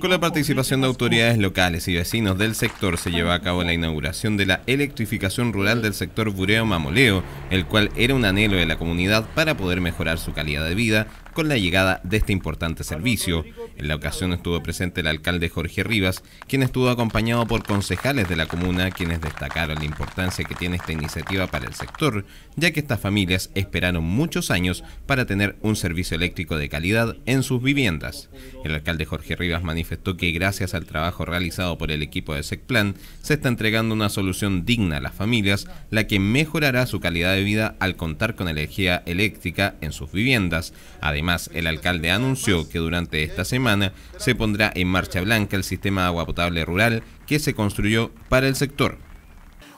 Con la participación de autoridades locales y vecinos del sector se llevó a cabo la inauguración de la electrificación rural del sector Bureo Mamoleo, el cual era un anhelo de la comunidad para poder mejorar su calidad de vida con la llegada de este importante servicio. En la ocasión estuvo presente el alcalde Jorge Rivas, quien estuvo acompañado por concejales de la comuna, quienes destacaron la importancia que tiene esta iniciativa para el sector, ya que estas familias esperaron muchos años para tener un servicio eléctrico de calidad en sus viviendas. El alcalde Jorge Rivas manifestó que gracias al trabajo realizado por el equipo de SECPLAN, se está entregando una solución digna a las familias, la que mejorará su calidad de vida al contar con energía eléctrica en sus viviendas. Además, el alcalde anunció que durante esta semana se pondrá en marcha blanca el sistema de agua potable rural que se construyó para el sector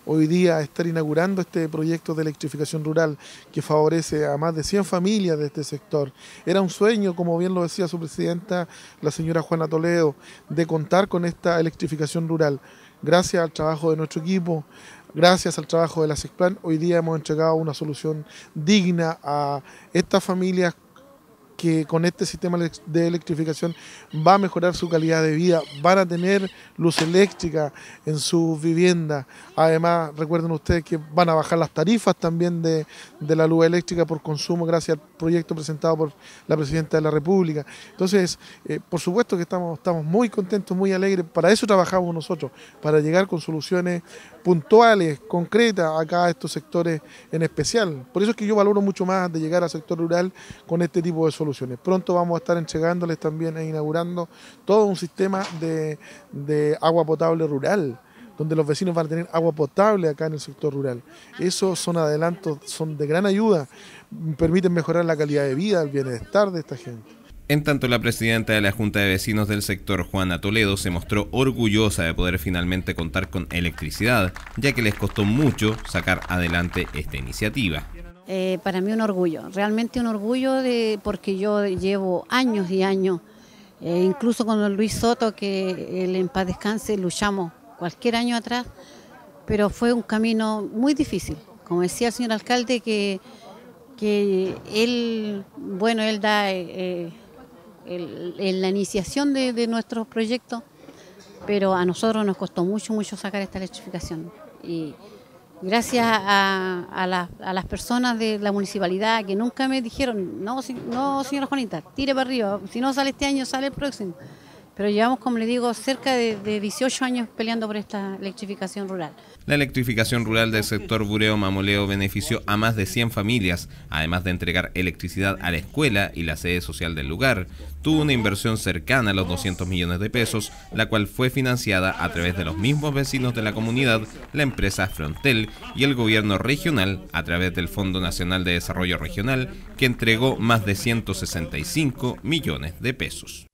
hoy día estar inaugurando este proyecto de electrificación rural que favorece a más de 100 familias de este sector. Era un sueño, como bien lo decía su presidenta, la señora Juana Toledo, de contar con esta electrificación rural. Gracias al trabajo de nuestro equipo, gracias al trabajo de la CEXPLAN, hoy día hemos entregado una solución digna a estas familias que con este sistema de electrificación va a mejorar su calidad de vida, van a tener luz eléctrica en sus viviendas. Además, recuerden ustedes que van a bajar las tarifas también de, la luz eléctrica por consumo gracias al proyecto presentado por la Presidenta de la República. Entonces, eh, por supuesto que estamos, estamos muy contentos, muy alegres. Para eso trabajamos nosotros, para llegar con soluciones puntuales, concretas, acá a estos sectores en especial. Por eso es que yo valoro mucho más de llegar al sector rural con este tipo de soluciones. Pronto vamos a estar entregándoles también e inaugurando todo un sistema de, de agua potable rural donde los vecinos van a tener agua potable acá en el sector rural. Esos son adelantos, son de gran ayuda, permiten mejorar la calidad de vida, el bienestar de esta gente. En tanto, la presidenta de la Junta de Vecinos del sector, Juana Toledo, se mostró orgullosa de poder finalmente contar con electricidad, ya que les costó mucho sacar adelante esta iniciativa. Eh, para mí un orgullo, realmente un orgullo de, porque yo llevo años y años, eh, incluso con Luis Soto, que el en paz descanse, luchamos cualquier año atrás, pero fue un camino muy difícil. Como decía el señor alcalde, que, él, bueno, él da eh, la iniciación de, de nuestros proyectos, pero a nosotros nos costó mucho, mucho sacar esta electrificación gracias a, las personas de la municipalidad que nunca me dijeron, no, no señora Juanita, tire para arriba, si no sale este año, sale el próximo. Pero llevamos, como le digo, cerca de, de 18 años peleando por esta electrificación rural. La electrificación rural del sector bureo-mamoleo benefició a más de 100 familias, además de entregar electricidad a la escuela y la sede social del lugar. Tuvo una inversión cercana a los 200 millones de pesos, la cual fue financiada a través de los mismos vecinos de la comunidad, la empresa Frontel y el gobierno regional a través del Fondo Nacional de Desarrollo Regional, que entregó más de 165 millones de pesos.